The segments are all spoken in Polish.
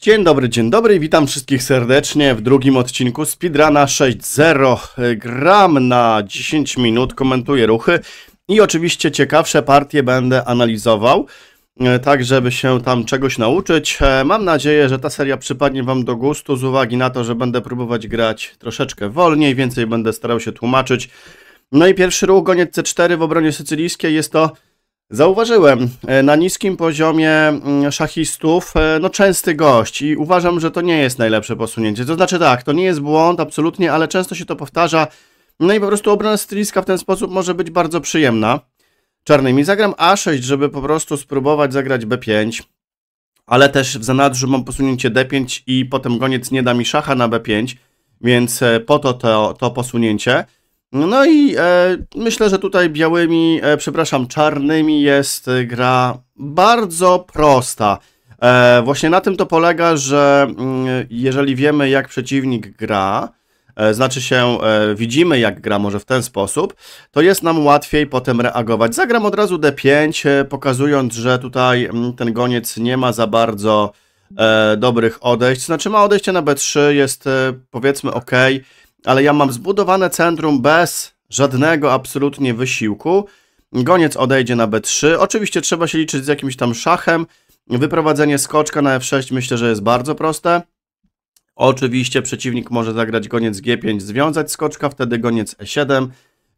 Dzień dobry, dzień dobry, witam wszystkich serdecznie w drugim odcinku Speedruna 6.0. Gram na 10 minut, komentuję ruchy i oczywiście ciekawsze partie będę analizował, e, tak żeby się tam czegoś nauczyć. E, mam nadzieję, że ta seria przypadnie Wam do gustu z uwagi na to, że będę próbować grać troszeczkę wolniej, więcej będę starał się tłumaczyć. No i pierwszy ruch, goniec C4 w obronie sycylijskiej jest to Zauważyłem e, na niskim poziomie mm, szachistów e, no, częsty gość i uważam, że to nie jest najlepsze posunięcie. To znaczy tak, to nie jest błąd absolutnie, ale często się to powtarza. No i po prostu obrona styliska w ten sposób może być bardzo przyjemna. Czarnymi zagram A6, żeby po prostu spróbować zagrać B5, ale też w zanadrzu mam posunięcie D5 i potem goniec nie da mi szacha na B5, więc e, po to to, to posunięcie. No i e, myślę, że tutaj białymi, e, przepraszam, czarnymi jest e, gra bardzo prosta. E, właśnie na tym to polega, że mm, jeżeli wiemy, jak przeciwnik gra, e, znaczy się e, widzimy, jak gra może w ten sposób, to jest nam łatwiej potem reagować. Zagram od razu D5, pokazując, że tutaj mm, ten goniec nie ma za bardzo dobrych odejść. Znaczy ma odejście na B3, jest powiedzmy ok, ale ja mam zbudowane centrum bez żadnego absolutnie wysiłku. Goniec odejdzie na B3. Oczywiście trzeba się liczyć z jakimś tam szachem. Wyprowadzenie skoczka na F6 myślę, że jest bardzo proste. Oczywiście przeciwnik może zagrać goniec G5, związać skoczka, wtedy goniec E7.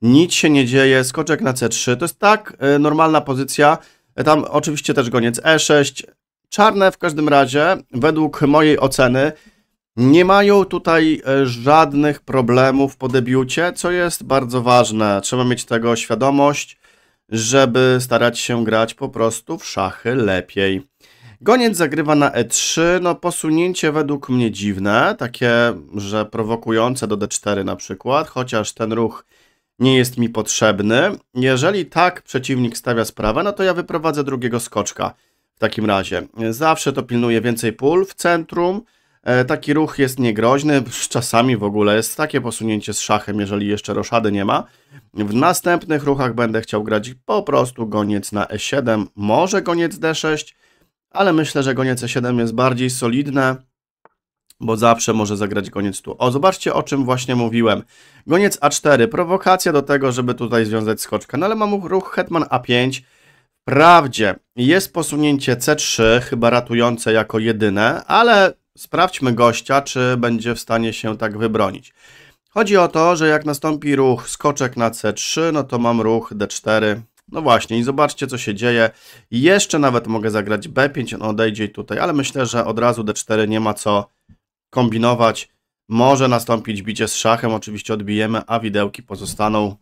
Nic się nie dzieje, skoczek na C3. To jest tak y, normalna pozycja. Tam oczywiście też goniec E6. Czarne w każdym razie, według mojej oceny, nie mają tutaj e, żadnych problemów po debiucie, co jest bardzo ważne. Trzeba mieć tego świadomość, żeby starać się grać po prostu w szachy lepiej. Goniec zagrywa na E3, no posunięcie według mnie dziwne, takie, że prowokujące do D4 na przykład, chociaż ten ruch nie jest mi potrzebny. Jeżeli tak przeciwnik stawia sprawę, no to ja wyprowadzę drugiego skoczka w takim razie. Zawsze to pilnuje więcej pól w centrum, E, taki ruch jest niegroźny, czasami w ogóle jest takie posunięcie z szachem, jeżeli jeszcze roszady nie ma. W następnych ruchach będę chciał grać po prostu goniec na e7, może goniec d6, ale myślę, że goniec e7 jest bardziej solidne, bo zawsze może zagrać goniec tu. O, zobaczcie o czym właśnie mówiłem. Goniec a4, prowokacja do tego, żeby tutaj związać skoczkę, no ale mam ruch hetman a5, Wprawdzie jest posunięcie C3, chyba ratujące jako jedyne, ale Sprawdźmy gościa, czy będzie w stanie się tak wybronić. Chodzi o to, że jak nastąpi ruch skoczek na C3, no to mam ruch D4. No właśnie, i zobaczcie, co się dzieje. Jeszcze nawet mogę zagrać B5, on odejdzie tutaj, ale myślę, że od razu D4 nie ma co kombinować. Może nastąpić bicie z szachem, oczywiście odbijemy, a widełki pozostaną.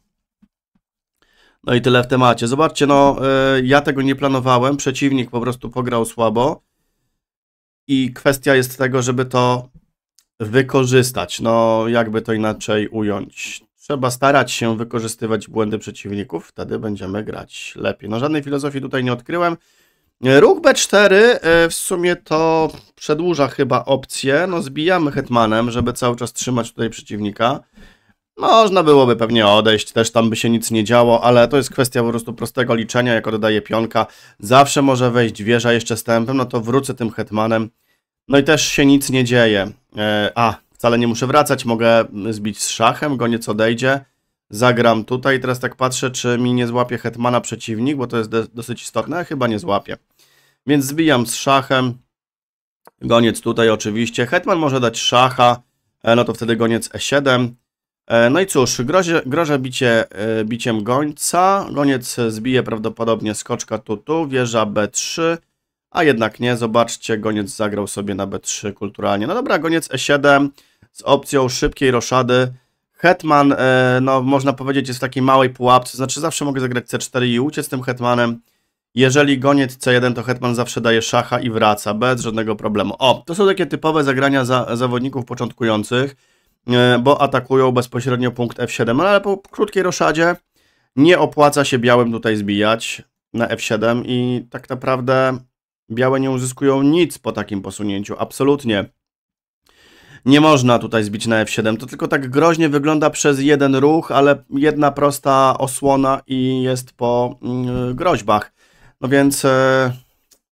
No i tyle w temacie. Zobaczcie, no e, ja tego nie planowałem, przeciwnik po prostu pograł słabo i kwestia jest tego, żeby to wykorzystać. No, jakby to inaczej ująć. Trzeba starać się wykorzystywać błędy przeciwników, wtedy będziemy grać lepiej. No, żadnej filozofii tutaj nie odkryłem. Ruch B4 e, w sumie to przedłuża chyba opcję. No, zbijamy hetmanem, żeby cały czas trzymać tutaj przeciwnika. Można byłoby pewnie odejść, też tam by się nic nie działo, ale to jest kwestia po prostu prostego liczenia, jak dodaje pionka. Zawsze może wejść wieża jeszcze stępem, no to wrócę tym hetmanem. No i też się nic nie dzieje. E, a, wcale nie muszę wracać, mogę zbić z szachem, go nieco odejdzie. Zagram tutaj, teraz tak patrzę, czy mi nie złapie hetmana przeciwnik, bo to jest dosyć istotne, chyba nie złapie. Więc zbijam z szachem. Goniec tutaj oczywiście. Hetman może dać szacha, e, no to wtedy goniec e7. E, no i cóż, grozie, grożę bicie, e, biciem gońca. Goniec zbije prawdopodobnie skoczka tutu, wieża b3, a jednak nie. Zobaczcie, goniec zagrał sobie na b3 kulturalnie. No dobra, goniec e7 z opcją szybkiej roszady. Hetman, e, no można powiedzieć, jest w takiej małej pułapce, znaczy zawsze mogę zagrać c4 i uciec tym hetmanem. Jeżeli goniec c1, to hetman zawsze daje szacha i wraca, bez żadnego problemu. O, to są takie typowe zagrania za, zawodników początkujących E, bo atakują bezpośrednio punkt F7, no ale po krótkiej roszadzie nie opłaca się białym tutaj zbijać na F7 i tak naprawdę białe nie uzyskują nic po takim posunięciu, absolutnie. Nie można tutaj zbić na F7, to tylko tak groźnie wygląda przez jeden ruch, ale jedna prosta osłona i jest po mm, groźbach. No więc, e,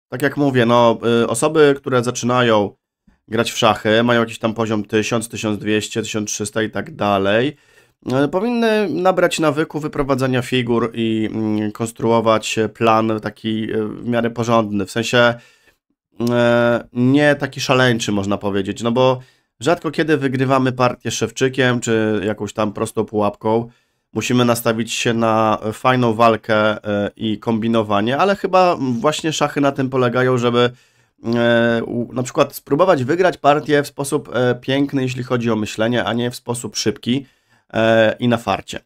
tak jak mówię, no, e, osoby, które zaczynają grać w szachy, mają jakiś tam poziom 1000, 1200, 1300 i tak dalej. E, powinny nabrać nawyku wyprowadzania figur i mm, konstruować plan taki e, w miarę porządny, w sensie e, nie taki szaleńczy, można powiedzieć, no bo rzadko kiedy wygrywamy partię szewczykiem czy jakąś tam prostą pułapką. Musimy nastawić się na fajną walkę i kombinowanie, ale chyba właśnie szachy na tym polegają, żeby E, na przykład spróbować wygrać partię w sposób e, piękny, jeśli chodzi o myślenie, a nie w sposób szybki e, i na farcie.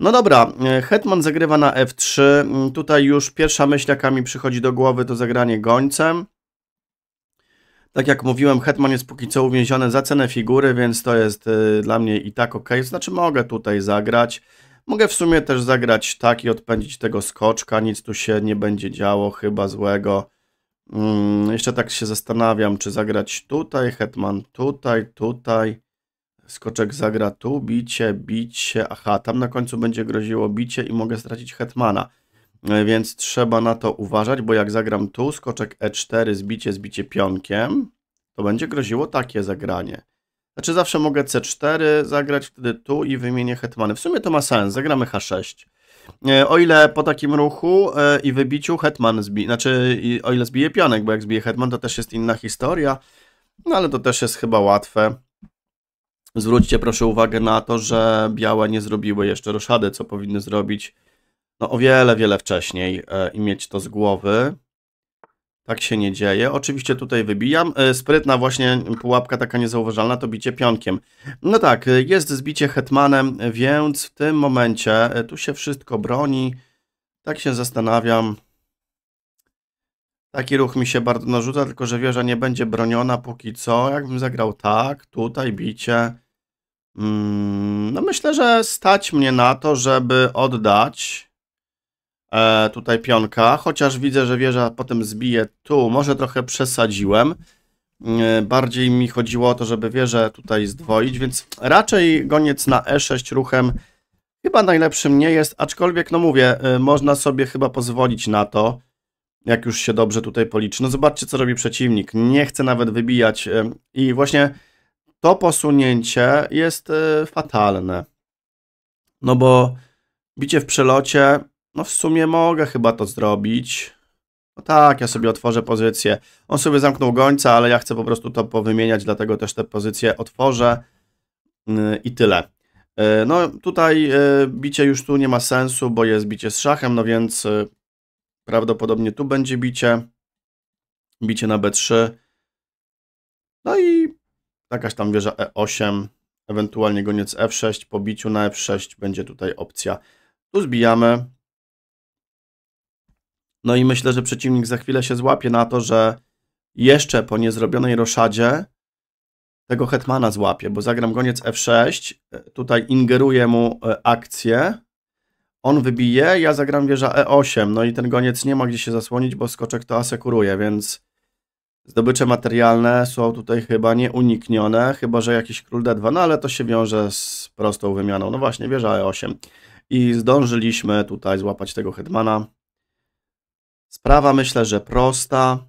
No dobra, Hetman zagrywa na F3. Mm, tutaj już pierwsza myśl, jaka mi przychodzi do głowy, to zagranie gońcem. Tak jak mówiłem, Hetman jest póki co uwięziony za cenę figury, więc to jest dla mnie i tak ok. Znaczy mogę tutaj zagrać. Mogę w sumie też zagrać tak i odpędzić tego skoczka. Nic tu się nie będzie działo chyba złego. Mm, jeszcze tak się zastanawiam, czy zagrać tutaj, hetman tutaj, tutaj. Skoczek zagra tu, bicie, bicie. Aha, tam na końcu będzie groziło bicie i mogę stracić hetmana. E, więc trzeba na to uważać, bo jak zagram tu, skoczek e4, zbicie, zbicie pionkiem, to będzie groziło takie zagranie. Znaczy zawsze mogę c4 zagrać, wtedy tu i wymienię hetmany. W sumie to ma sens, zagramy h6. E, o ile po takim ruchu e, i wybiciu Hetman zbije, znaczy o ile zbije pionek, bo jak zbije Hetman to też jest inna historia, no ale to też jest chyba łatwe. Zwróćcie proszę uwagę na to, że białe nie zrobiły jeszcze roszady, co powinny zrobić no, o wiele, wiele wcześniej e, i mieć to z głowy. Tak się nie dzieje. Oczywiście tutaj wybijam. E, sprytna właśnie pułapka taka niezauważalna to bicie pionkiem. No tak, e, jest zbicie hetmanem, więc w tym momencie e, tu się wszystko broni. Tak się zastanawiam. Taki ruch mi się bardzo narzuca, tylko że wieża nie będzie broniona póki co. Jakbym zagrał tak, tutaj bicie. Mm, no myślę, że stać mnie na to, żeby oddać e, tutaj pionka, chociaż widzę, że wieża potem zbije tu. Może trochę przesadziłem. E, bardziej mi chodziło o to, żeby wieżę tutaj zdwoić, więc raczej goniec na E6 ruchem chyba najlepszym nie jest, aczkolwiek no mówię, e, można sobie chyba pozwolić na to, jak już się dobrze tutaj policzy. No zobaczcie, co robi przeciwnik. Nie chce nawet wybijać e, i właśnie to posunięcie jest e, fatalne. No bo bicie w przelocie no w sumie mogę chyba to zrobić. No tak, ja sobie otworzę pozycję. On sobie zamknął gońca, ale ja chcę po prostu to powymieniać, dlatego też te pozycje otworzę yy, i tyle. Yy, no tutaj yy, bicie już tu nie ma sensu, bo jest bicie z szachem, no więc prawdopodobnie tu będzie bicie. Bicie na B3. No i jakaś tam wieża E8, ewentualnie goniec F6. Po biciu na F6 będzie tutaj opcja. Tu zbijamy. No i myślę, że przeciwnik za chwilę się złapie na to, że jeszcze po niezrobionej roszadzie tego hetmana złapie, bo zagram goniec f6, e, tutaj ingeruje mu e, akcję, on wybije, ja zagram wieża e8, no i ten goniec nie ma gdzie się zasłonić, bo skoczek to asekuruje, więc zdobycze materialne są tutaj chyba nieuniknione, chyba że jakiś król d2, no ale to się wiąże z prostą wymianą, no właśnie wieża e8. I zdążyliśmy tutaj złapać tego hetmana, Sprawa myślę, że prosta.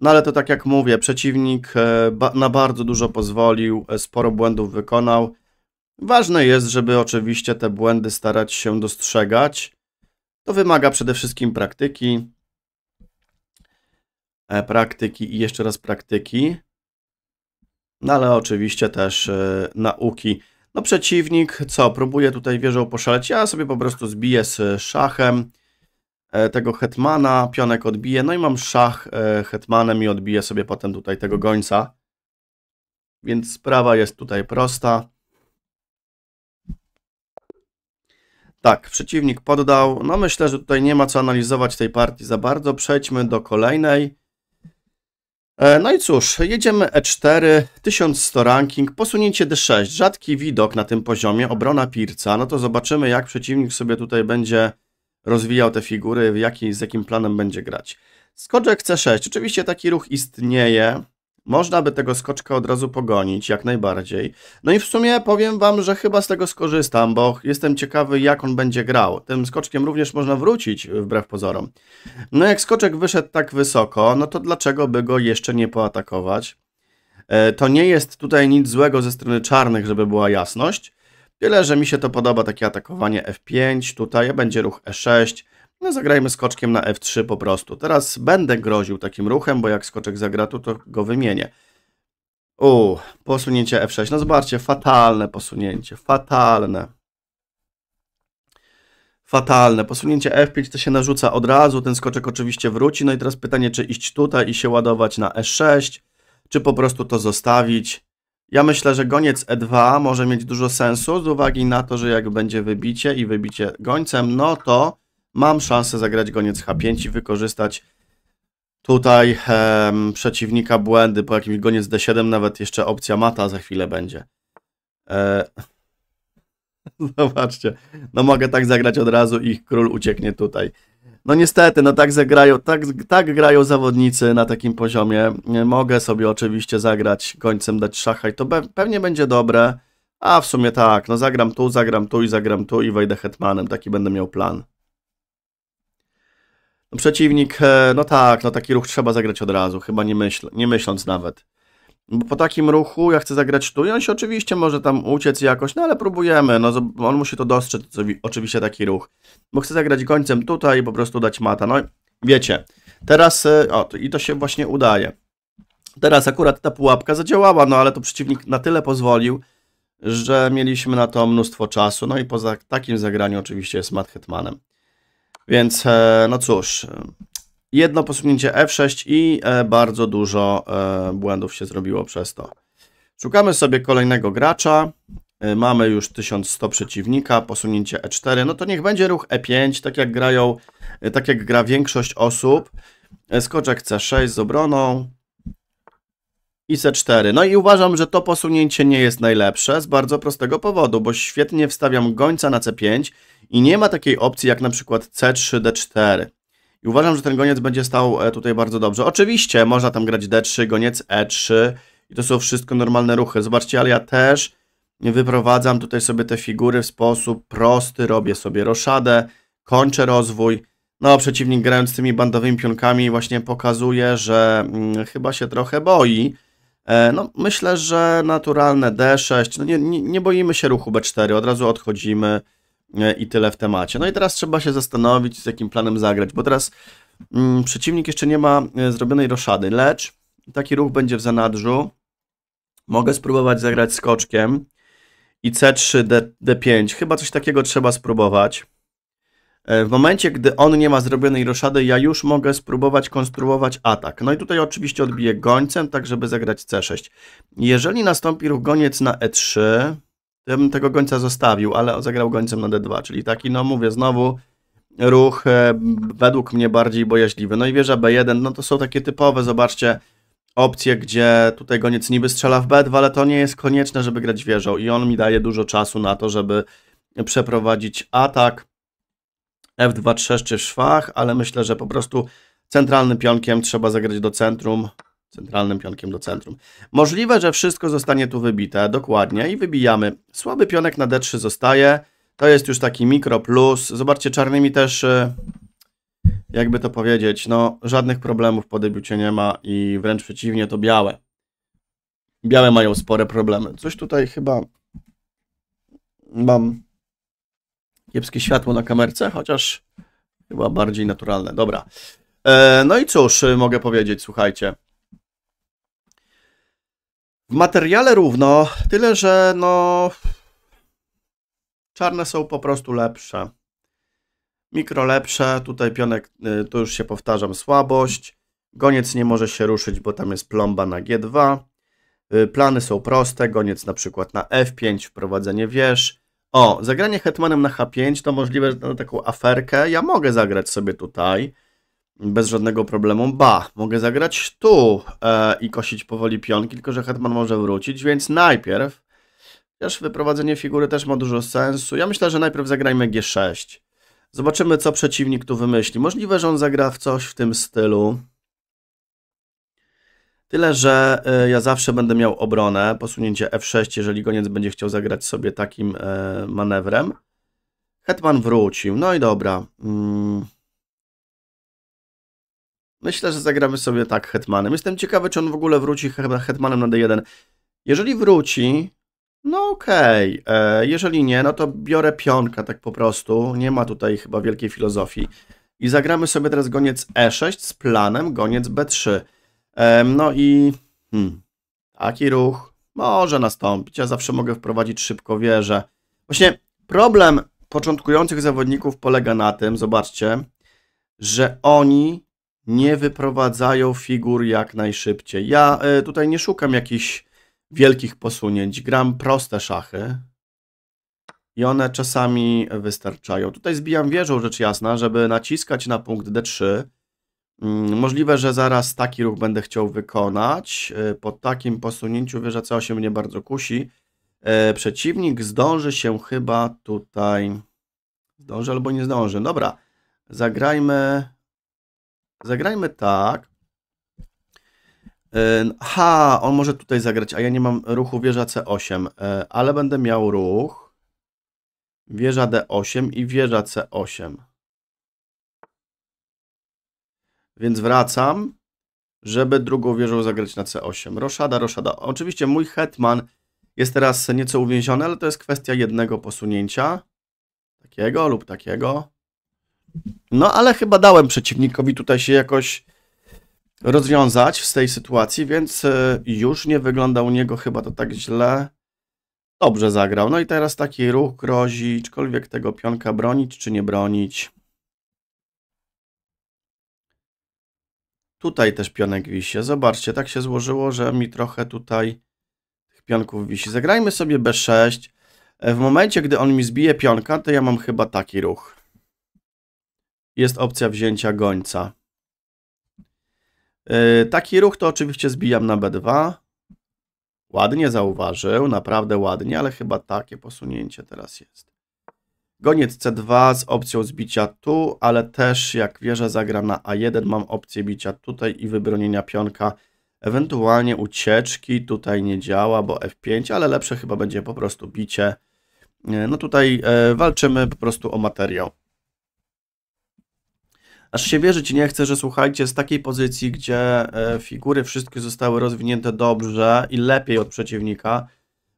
No ale to tak jak mówię, przeciwnik e, na bardzo dużo pozwolił, e, sporo błędów wykonał. Ważne jest, żeby oczywiście te błędy starać się dostrzegać. To wymaga przede wszystkim praktyki. E, praktyki i jeszcze raz praktyki. No ale oczywiście też nauki. No przeciwnik, co, próbuje tutaj wieżą poszaleć. Ja sobie po prostu zbiję z szachem. E, tego hetmana, pionek odbije, no i mam szach e, hetmanem i odbiję sobie potem tutaj tego gońca. Więc sprawa jest tutaj prosta. Tak, przeciwnik poddał. No myślę, że tutaj nie ma co analizować tej partii za bardzo. Przejdźmy do kolejnej. E, no i cóż, jedziemy E4, 1100 ranking, posunięcie D6, rzadki widok na tym poziomie, obrona Pirca. No to zobaczymy, jak przeciwnik sobie tutaj będzie rozwijał te figury, w jaki, z jakim planem będzie grać. Skoczek C6. Oczywiście taki ruch istnieje. Można by tego skoczka od razu pogonić, jak najbardziej. No i w sumie powiem Wam, że chyba z tego skorzystam, bo jestem ciekawy, jak on będzie grał. Tym skoczkiem również można wrócić, wbrew pozorom. No jak skoczek wyszedł tak wysoko, no to dlaczego by go jeszcze nie poatakować? E, to nie jest tutaj nic złego ze strony czarnych, żeby była jasność. Tyle, że mi się to podoba, takie atakowanie F5, tutaj będzie ruch E6, no zagrajmy skoczkiem na F3 po prostu. Teraz będę groził takim ruchem, bo jak skoczek zagra tu, to go wymienię. U, posunięcie F6, no zobaczcie, fatalne posunięcie, fatalne. Fatalne. Posunięcie F5 to się narzuca od razu, ten skoczek oczywiście wróci, no i teraz pytanie, czy iść tutaj i się ładować na E6, czy po prostu to zostawić. Ja myślę, że goniec E2 może mieć dużo sensu z uwagi na to, że jak będzie wybicie i wybicie gońcem, no to mam szansę zagrać goniec H5 i wykorzystać tutaj przeciwnika błędy po jakimś goniec D7, nawet jeszcze opcja mata za chwilę będzie. E... Zobaczcie, no mogę tak zagrać od razu i król ucieknie tutaj. No niestety, no tak zagrają, tak, tak grają zawodnicy na takim poziomie. Mogę sobie oczywiście zagrać końcem dać szacha i to pewnie będzie dobre. A w sumie tak, no zagram tu, zagram tu i zagram tu i wejdę hetmanem. Taki będę miał plan. Przeciwnik, e, no tak, no taki ruch trzeba zagrać od razu, chyba nie, myśl, nie myśląc nawet. Bo po takim ruchu ja chcę zagrać tu i on się oczywiście może tam uciec jakoś, no ale próbujemy, no on musi to dostrzec, oczywiście taki ruch. Bo chcę zagrać gońcem tutaj i po prostu dać mata, no wiecie. Teraz, e, o, i to się właśnie udaje. Teraz akurat ta pułapka zadziałała, no ale to przeciwnik na tyle pozwolił, że mieliśmy na to mnóstwo czasu, no i poza takim zagraniu oczywiście jest Matt Hetmanem. Więc, e, no cóż, jedno posunięcie F6 i e, bardzo dużo e, błędów się zrobiło przez to. Szukamy sobie kolejnego gracza. E, mamy już 1100 przeciwnika, posunięcie E4. No to niech będzie ruch E5, tak jak grają, tak jak gra większość osób. Skoczek C6 z obroną i C4. No i uważam, że to posunięcie nie jest najlepsze z bardzo prostego powodu, bo świetnie wstawiam gońca na C5 i nie ma takiej opcji jak na przykład C3, D4. I uważam, że ten goniec będzie stał e, tutaj bardzo dobrze. Oczywiście można tam grać D3, goniec E3 i to są wszystko normalne ruchy. Zobaczcie, ale ja też wyprowadzam tutaj sobie te figury w sposób prosty, robię sobie roszadę, kończę rozwój. No, przeciwnik grając tymi bandowymi pionkami właśnie pokazuje, że mm, chyba się trochę boi. E, no, myślę, że naturalne D6, no nie, nie, nie boimy się ruchu B4, od razu odchodzimy. I tyle w temacie. No i teraz trzeba się zastanowić, z jakim planem zagrać, bo teraz mm, przeciwnik jeszcze nie ma e, zrobionej roszady, lecz taki ruch będzie w zanadrzu. Mogę spróbować zagrać skoczkiem i C3, D, D5. Chyba coś takiego trzeba spróbować. E, w momencie, gdy on nie ma zrobionej roszady, ja już mogę spróbować konstruować atak. No i tutaj oczywiście odbiję gońcem, tak żeby zagrać C6. Jeżeli nastąpi ruch goniec na E3, ja bym tego gońca zostawił, ale zagrał gońcem na D2, czyli taki, no mówię, znowu ruch e, według mnie bardziej bojaźliwy. No i wieża B1, no to są takie typowe, zobaczcie, opcje, gdzie tutaj goniec niby strzela w B2, ale to nie jest konieczne, żeby grać wieżą i on mi daje dużo czasu na to, żeby przeprowadzić atak. F2 trzeszczy w szwach, ale myślę, że po prostu centralnym pionkiem trzeba zagrać do centrum, centralnym pionkiem do centrum. Możliwe, że wszystko zostanie tu wybite, dokładnie, i wybijamy. Słaby pionek na D3 zostaje, to jest już taki mikro plus. Zobaczcie, czarnymi też, e, jakby to powiedzieć, no żadnych problemów po debiucie nie ma i wręcz przeciwnie, to białe. Białe mają spore problemy. Coś tutaj chyba mam kiepskie światło na kamerce, chociaż chyba bardziej naturalne. Dobra. E, no i cóż mogę powiedzieć, słuchajcie. W materiale równo, tyle że no. Czarne są po prostu lepsze. Mikro lepsze, tutaj pionek, y, to już się powtarzam, słabość. Goniec nie może się ruszyć, bo tam jest plomba na G2. Y, plany są proste, goniec na przykład na F5, wprowadzenie wież. O, zagranie hetmanem na H5 to możliwe na taką aferkę. Ja mogę zagrać sobie tutaj bez żadnego problemu. Ba, mogę zagrać tu e, i kosić powoli pionki, tylko że hetman może wrócić, więc najpierw, chociaż wyprowadzenie figury też ma dużo sensu, ja myślę, że najpierw zagrajmy g6. Zobaczymy, co przeciwnik tu wymyśli. Możliwe, że on zagra w coś w tym stylu. Tyle, że y, ja zawsze będę miał obronę, posunięcie f6, jeżeli goniec będzie chciał zagrać sobie takim y, manewrem. Hetman wrócił, no i dobra. Mm. Myślę, że zagramy sobie tak Hetmanem. Jestem ciekawy, czy on w ogóle wróci Hetmanem na D1. Jeżeli wróci, no okej. Okay. E, jeżeli nie, no to biorę pionka tak po prostu. Nie ma tutaj chyba wielkiej filozofii. I zagramy sobie teraz goniec E6 z planem goniec B3. no i hmm, taki ruch może nastąpić. Ja zawsze mogę wprowadzić szybko wieżę. Właśnie problem początkujących zawodników polega na tym, zobaczcie, że oni nie wyprowadzają figur jak najszybciej. Ja e, tutaj nie szukam jakichś wielkich posunięć. Gram proste szachy i one czasami wystarczają. Tutaj zbijam wieżą, rzecz jasna, żeby naciskać na punkt D3. Mm, możliwe, że zaraz taki ruch będę chciał wykonać. E, po takim posunięciu wieża C8 mnie bardzo kusi. E, przeciwnik zdąży się chyba tutaj... Zdąży albo nie zdąży. Dobra, zagrajmy Zagrajmy tak. Ha, on może tutaj zagrać, a ja nie mam ruchu wieża C8, ale będę miał ruch wieża D8 i wieża C8. Więc wracam, żeby drugą wieżą zagrać na C8. Roszada, roszada. Oczywiście mój hetman jest teraz nieco uwięziony, ale to jest kwestia jednego posunięcia. Takiego lub takiego. No ale chyba dałem przeciwnikowi tutaj się jakoś rozwiązać z tej sytuacji, więc e, już nie wygląda u niego chyba to tak źle. Dobrze zagrał. No i teraz taki ruch grozi, czkolwiek tego pionka bronić czy nie bronić. Tutaj też pionek wisi. Zobaczcie, tak się złożyło, że mi trochę tutaj tych pionków wisi. Zagrajmy sobie B6. E, w momencie, gdy on mi zbije pionka, to ja mam chyba taki ruch jest opcja wzięcia gońca. E, taki ruch to oczywiście zbijam na B2. Ładnie zauważył, naprawdę ładnie, ale chyba takie posunięcie teraz jest. Goniec C2 z opcją zbicia tu, ale też jak wieża zagram na A1, mam opcję bicia tutaj i wybronienia pionka. Ewentualnie ucieczki tutaj nie działa, bo F5, ale lepsze chyba będzie po prostu bicie. E, no tutaj e, walczymy po prostu o materiał aż się wierzyć nie chce, że słuchajcie, z takiej pozycji, gdzie e, figury wszystkie zostały rozwinięte dobrze i lepiej od przeciwnika,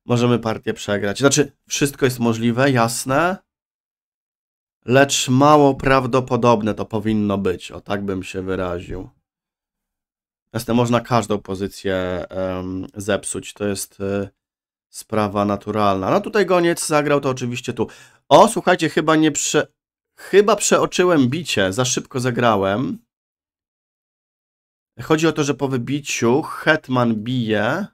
możemy partię przegrać. Znaczy, wszystko jest możliwe, jasne, lecz mało prawdopodobne to powinno być, o tak bym się wyraził. Jasne, można każdą pozycję um, zepsuć, to jest y, sprawa naturalna. No tutaj goniec zagrał to oczywiście tu. O, słuchajcie, chyba nie prze... Chyba przeoczyłem bicie, za szybko zagrałem. Chodzi o to, że po wybiciu hetman bije.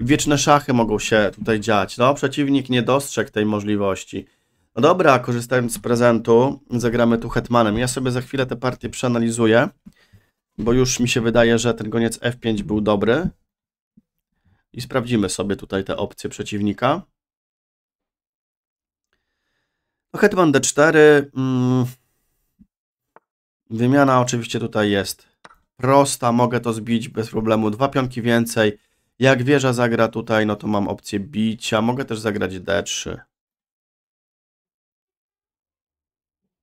Wieczne szachy mogą się tutaj dziać. No, przeciwnik nie dostrzegł tej możliwości. No dobra, korzystając z prezentu, zagramy tu hetmanem. Ja sobie za chwilę tę partię przeanalizuję, bo już mi się wydaje, że ten goniec F5 był dobry. I sprawdzimy sobie tutaj te opcje przeciwnika. No Hetman D4. Mm, wymiana oczywiście tutaj jest prosta. Mogę to zbić bez problemu. Dwa pionki więcej. Jak wieża zagra tutaj, no to mam opcję bicia. Mogę też zagrać D3.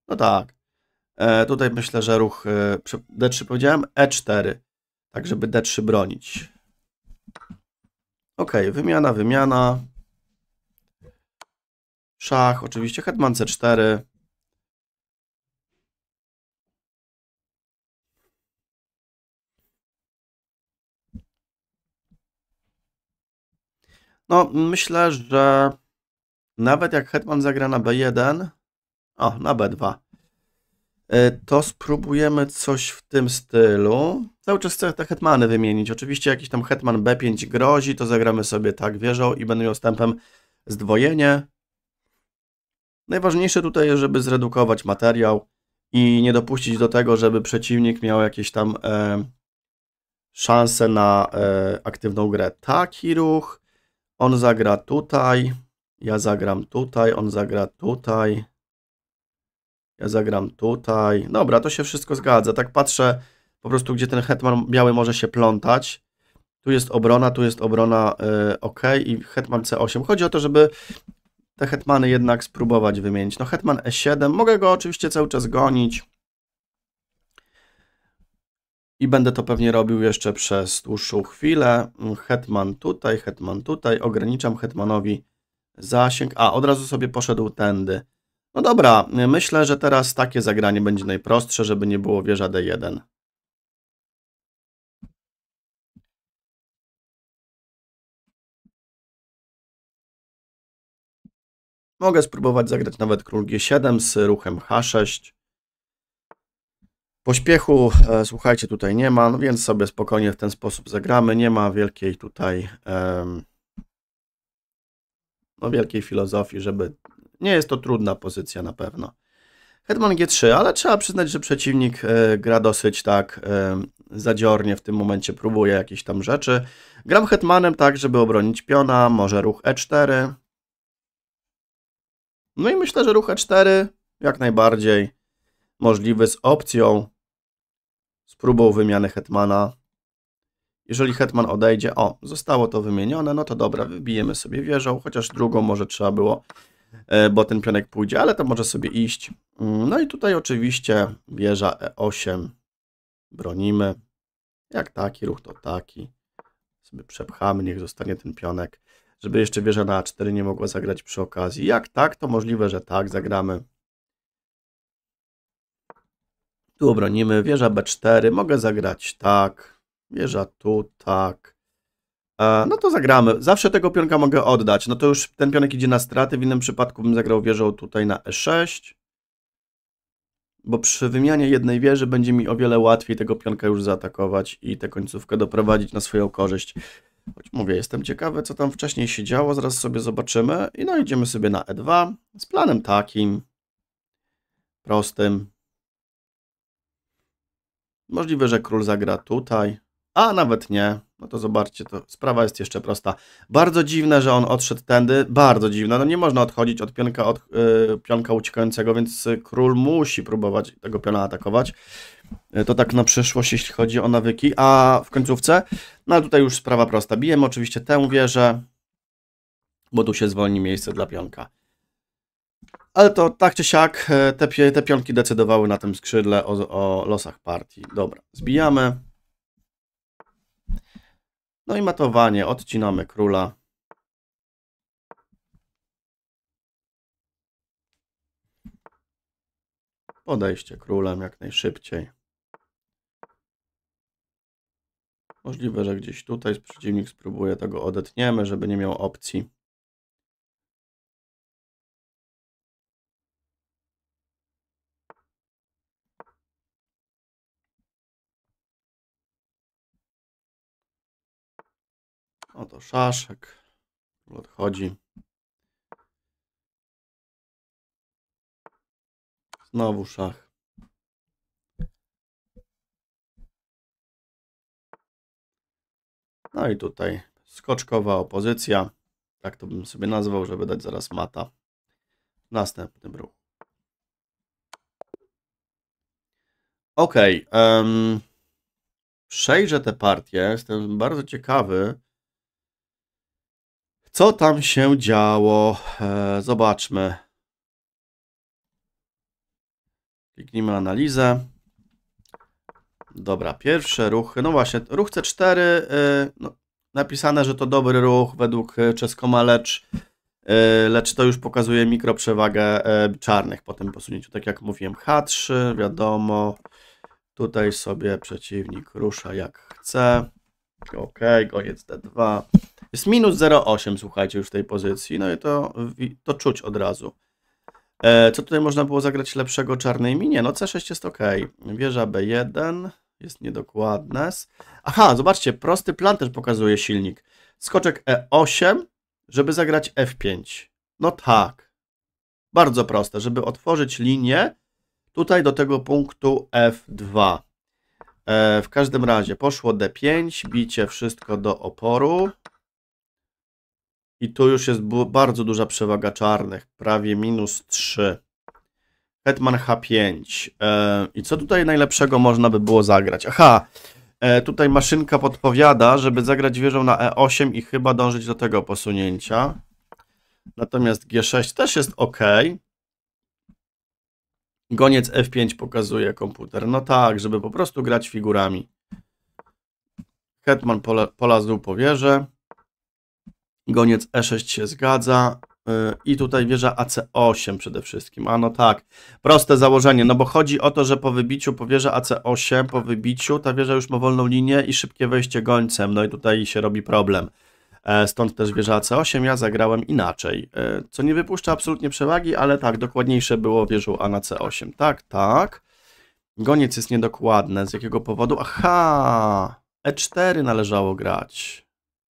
No tak. E, tutaj myślę, że ruch e, D3 powiedziałem, E4. Tak, żeby D3 bronić. Ok, wymiana, wymiana. Szach, oczywiście, hetman c4. No, myślę, że nawet jak hetman zagra na b1, o, na b2, y, to spróbujemy coś w tym stylu. Cały czas chcę te hetmany wymienić. Oczywiście jakiś tam hetman b5 grozi, to zagramy sobie tak wieżą i będę miał wstępem zdwojenie. Najważniejsze tutaj jest, żeby zredukować materiał i nie dopuścić do tego, żeby przeciwnik miał jakieś tam e, szanse na e, aktywną grę. Taki ruch, on zagra tutaj, ja zagram tutaj, on zagra tutaj, ja zagram tutaj. Dobra, to się wszystko zgadza. Tak patrzę po prostu, gdzie ten hetman biały może się plątać. Tu jest obrona, tu jest obrona, e, ok, i hetman c8. Chodzi o to, żeby te hetmany jednak spróbować wymienić. No hetman e7, mogę go oczywiście cały czas gonić. I będę to pewnie robił jeszcze przez dłuższą chwilę. Hetman tutaj, hetman tutaj. Ograniczam hetmanowi zasięg. A, od razu sobie poszedł tędy. No dobra, myślę, że teraz takie zagranie będzie najprostsze, żeby nie było wieża d1. Mogę spróbować zagrać nawet król g7 z ruchem h6. Pośpiechu, e, słuchajcie, tutaj nie ma, no więc sobie spokojnie w ten sposób zagramy. Nie ma wielkiej tutaj, e, no wielkiej filozofii, żeby... Nie jest to trudna pozycja na pewno. Hetman G3, ale trzeba przyznać, że przeciwnik e, gra dosyć tak e, zadziornie w tym momencie, próbuje jakieś tam rzeczy. Gram hetmanem tak, żeby obronić piona, może ruch E4, no i myślę, że ruch E4 jak najbardziej możliwy z opcją, z próbą wymiany hetmana. Jeżeli hetman odejdzie, o, zostało to wymienione, no to dobra, wybijemy sobie wieżą, chociaż drugą może trzeba było, e, bo ten pionek pójdzie, ale to może sobie iść. Mm, no i tutaj oczywiście wieża E8, bronimy, jak taki ruch to taki, sobie przepchamy, niech zostanie ten pionek żeby jeszcze wieża na A4 nie mogła zagrać przy okazji. Jak tak, to możliwe, że tak, zagramy. Tu obronimy, wieża B4, mogę zagrać tak, wieża tu, tak. E, no to zagramy. Zawsze tego pionka mogę oddać. No to już ten pionek idzie na straty, w innym przypadku bym zagrał wieżą tutaj na E6. Bo przy wymianie jednej wieży będzie mi o wiele łatwiej tego pionka już zaatakować i tę końcówkę doprowadzić na swoją korzyść. Choć mówię, jestem ciekawy, co tam wcześniej się działo, zaraz sobie zobaczymy. I no, idziemy sobie na E2 z planem takim, prostym. Możliwe, że król zagra tutaj, a nawet nie. No to zobaczcie, to sprawa jest jeszcze prosta. Bardzo dziwne, że on odszedł tędy, bardzo dziwne. No nie można odchodzić od pionka, od, y, pionka uciekającego, więc król musi próbować tego piona atakować. E, to tak na przyszłość, jeśli chodzi o nawyki. A w końcówce, no ale tutaj już sprawa prosta. Bijemy oczywiście tę wieżę, bo tu się zwolni miejsce dla pionka. Ale to tak czy siak, e, te, te pionki decydowały na tym skrzydle o, o losach partii. Dobra, zbijamy. No i matowanie, odcinamy króla. Podejście królem jak najszybciej. Możliwe, że gdzieś tutaj przeciwnik spróbuje, tego odetniemy, żeby nie miał opcji. Oto szaszek. Odchodzi. Znowu szach. No i tutaj skoczkowa opozycja, tak to bym sobie nazwał, żeby dać zaraz mata w następnym ruchu. Ok, um, przejrzę te partie, jestem bardzo ciekawy, co tam się działo. E, zobaczmy. Kliknijmy analizę. Dobra, pierwsze ruchy. No właśnie, ruch C4. Y, no, napisane, że to dobry ruch według y, Czeskoma, lecz, y, lecz to już pokazuje mikroprzewagę czarnych po tym posunięciu. Tak jak mówiłem, H3, wiadomo. Tutaj sobie przeciwnik rusza jak chce. Ok, goniec D2. Jest minus 0,8, słuchajcie, już w tej pozycji. No i to, to czuć od razu. E, co tutaj można było zagrać lepszego czarnej minie? No C6 jest ok. Wieża B1 jest niedokładne. Aha, zobaczcie, prosty plan też pokazuje silnik. Skoczek E8, żeby zagrać F5. No tak. Bardzo proste, żeby otworzyć linię tutaj do tego punktu F2. E, w każdym razie poszło D5, bicie wszystko do oporu. I tu już jest bardzo duża przewaga czarnych, prawie minus 3. Hetman H5. E, I co tutaj najlepszego można by było zagrać? Aha, e, tutaj maszynka podpowiada, żeby zagrać wieżą na E8 i chyba dążyć do tego posunięcia. Natomiast G6 też jest ok. Goniec F5 pokazuje komputer. No tak, żeby po prostu grać figurami. Hetman pola, polazł po wieżę. Goniec E6 się zgadza. Y, I tutaj wieża AC8 przede wszystkim. A no tak, proste założenie, no bo chodzi o to, że po wybiciu, po wieży AC8, po wybiciu, ta wieża już ma wolną linię i szybkie wejście gońcem, no i tutaj się robi problem. E, stąd też wieża AC8, ja zagrałem inaczej, e, co nie wypuszcza absolutnie przewagi, ale tak, dokładniejsze było wieżą A na C8. Tak, tak. Goniec jest niedokładny, z jakiego powodu? Aha, E4 należało grać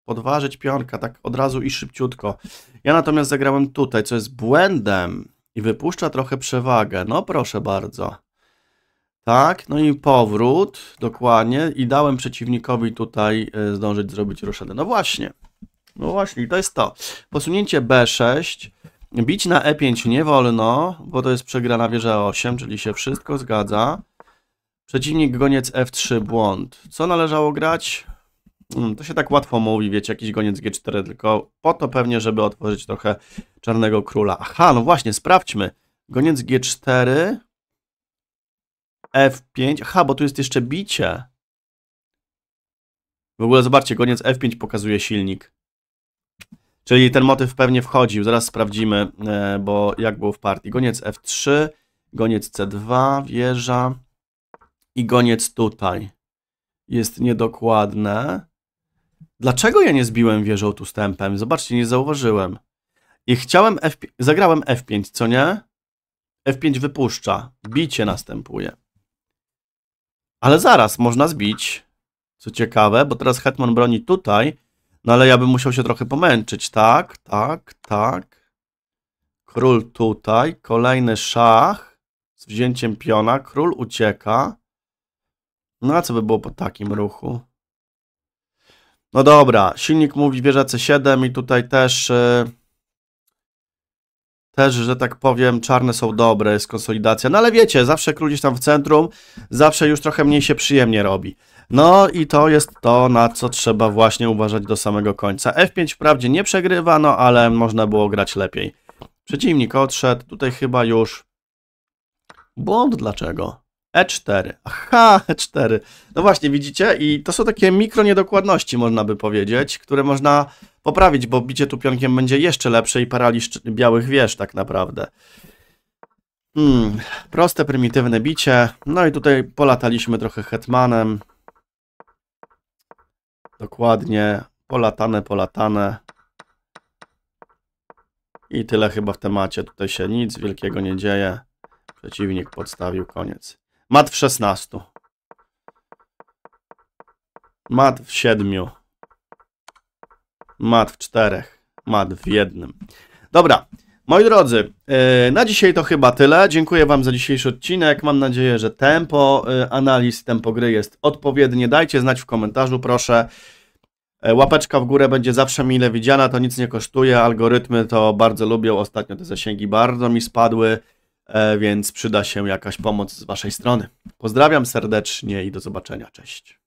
podważyć pionka, tak od razu i szybciutko. Ja natomiast zagrałem tutaj, co jest błędem i wypuszcza trochę przewagę. No proszę bardzo. Tak, no i powrót, dokładnie, i dałem przeciwnikowi tutaj e, zdążyć zrobić ruszenie. No właśnie, no właśnie, to jest to. Posunięcie B6, bić na E5 nie wolno, bo to jest przegrana wieża 8 czyli się wszystko zgadza. Przeciwnik goniec F3, błąd. Co należało grać? Mm, to się tak łatwo mówi, wiecie, jakiś goniec G4, tylko po to pewnie, żeby otworzyć trochę Czarnego Króla. Aha, no właśnie, sprawdźmy. Goniec G4, F5, aha, bo tu jest jeszcze bicie. W ogóle zobaczcie, goniec F5 pokazuje silnik. Czyli ten motyw pewnie wchodził, zaraz sprawdzimy, e, bo jak było w partii. Goniec F3, goniec C2, wieża i goniec tutaj. Jest niedokładne. Dlaczego ja nie zbiłem wieżą tu stępem? Zobaczcie, nie zauważyłem. I chciałem F... Zagrałem F5, co nie? F5 wypuszcza. Bicie następuje. Ale zaraz, można zbić. Co ciekawe, bo teraz Hetman broni tutaj, no ale ja bym musiał się trochę pomęczyć. Tak, tak, tak. Król tutaj, kolejny szach z wzięciem piona, król ucieka. No a co by było po takim ruchu? No dobra, silnik mówi wieża C7 i tutaj też... E, też, że tak powiem, czarne są dobre, jest konsolidacja. No ale wiecie, zawsze król się tam w centrum, zawsze już trochę mniej się przyjemnie robi. No i to jest to, na co trzeba właśnie uważać do samego końca. F5 wprawdzie nie przegrywa, no ale można było grać lepiej. Przeciwnik odszedł, tutaj chyba już... Błąd dlaczego? E4. Aha, E4. No właśnie, widzicie? I to są takie mikro niedokładności, można by powiedzieć, które można poprawić, bo bicie tu pionkiem będzie jeszcze lepsze i paraliż białych wież tak naprawdę. Hmm, proste, prymitywne bicie. No i tutaj polataliśmy trochę hetmanem. Dokładnie. Polatane, polatane. I tyle chyba w temacie. Tutaj się nic wielkiego nie dzieje. Przeciwnik podstawił, koniec. Mat w 16. Mat w 7. Mat w 4. Mat w 1. Dobra. Moi drodzy, y, na dzisiaj to chyba tyle. Dziękuję Wam za dzisiejszy odcinek. Mam nadzieję, że tempo y, analiz, tempo gry jest odpowiednie. Dajcie znać w komentarzu, proszę. E, łapeczka w górę będzie zawsze mile widziana, to nic nie kosztuje. Algorytmy to bardzo lubią. Ostatnio te zasięgi bardzo mi spadły. E, więc przyda się jakaś pomoc z Waszej strony. Pozdrawiam serdecznie i do zobaczenia. Cześć.